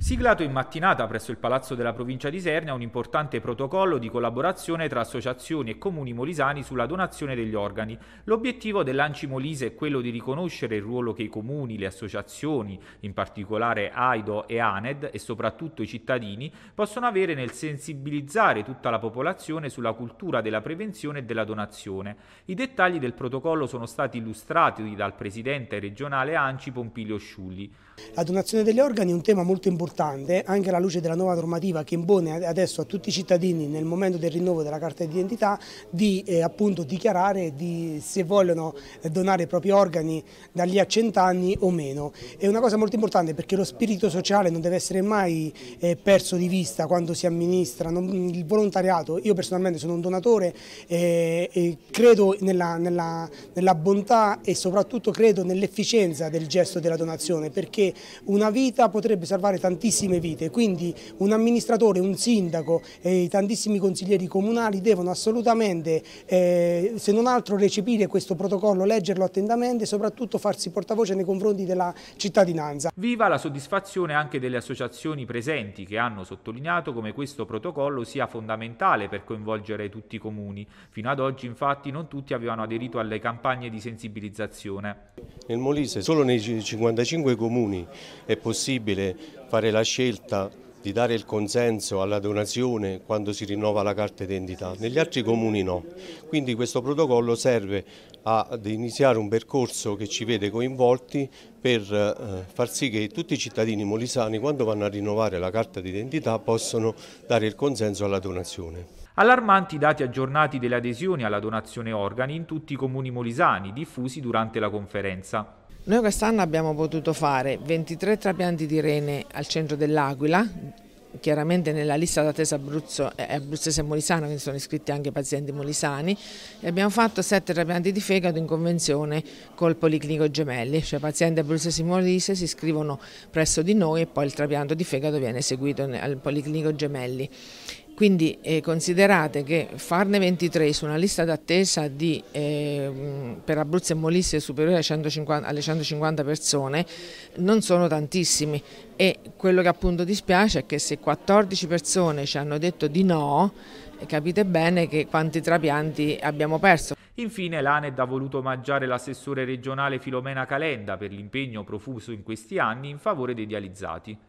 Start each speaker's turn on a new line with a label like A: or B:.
A: Siglato in mattinata presso il Palazzo della Provincia di Sernia un importante protocollo di collaborazione tra associazioni e comuni molisani sulla donazione degli organi. L'obiettivo dell'Anci Molise è quello di riconoscere il ruolo che i comuni, le associazioni, in particolare AIDO e ANED e soprattutto i cittadini, possono avere nel sensibilizzare tutta la popolazione sulla cultura della prevenzione e della donazione. I dettagli del protocollo sono stati illustrati dal presidente regionale Anci Pompilio Sciulli.
B: La donazione degli organi è un tema molto importante importante, anche alla luce della nuova normativa che impone adesso a tutti i cittadini nel momento del rinnovo della carta d'identità di eh, appunto dichiarare di, se vogliono eh, donare i propri organi dagli a cent'anni o meno. È una cosa molto importante perché lo spirito sociale non deve essere mai eh, perso di vista quando si amministra, non, il volontariato, io personalmente sono un donatore eh, e credo nella, nella, nella bontà e soprattutto credo nell'efficienza del gesto della donazione perché una vita potrebbe salvare tanti tantissime vite, quindi un amministratore, un sindaco e i tantissimi consiglieri comunali devono assolutamente, eh, se non altro, recepire questo protocollo, leggerlo attentamente e soprattutto farsi portavoce nei confronti della cittadinanza.
A: Viva la soddisfazione anche delle associazioni presenti che hanno sottolineato come questo protocollo sia fondamentale per coinvolgere tutti i comuni. Fino ad oggi infatti non tutti avevano aderito alle campagne di sensibilizzazione.
C: Nel Molise solo nei 55 comuni è possibile fare la scelta di dare il consenso alla donazione quando si rinnova la carta d'identità, negli altri comuni no. Quindi questo protocollo serve ad iniziare un percorso che ci vede coinvolti per eh, far sì che tutti i cittadini molisani quando vanno a rinnovare la carta d'identità possano dare il consenso alla donazione.
A: Allarmanti i dati aggiornati delle adesioni alla donazione organi in tutti i comuni molisani diffusi durante la conferenza.
D: Noi quest'anno abbiamo potuto fare 23 trapianti di rene al centro dell'Aquila, chiaramente nella lista d'attesa Abruzzo è eh, e molisano, quindi sono iscritti anche pazienti molisani e abbiamo fatto 7 trapianti di fegato in convenzione col Policlinico Gemelli, cioè pazienti abruzzesi molise si iscrivono presso di noi e poi il trapianto di fegato viene eseguito al Policlinico Gemelli quindi eh, considerate che farne 23 su una lista d'attesa eh, per Abruzzo e Molise superiore alle 150, alle 150 persone non sono tantissimi e quello che appunto dispiace è che se 14 persone ci hanno detto di no eh, capite bene che quanti trapianti abbiamo perso.
A: Infine l'ANED ha voluto omaggiare l'assessore regionale Filomena Calenda per l'impegno profuso in questi anni in favore dei dializzati.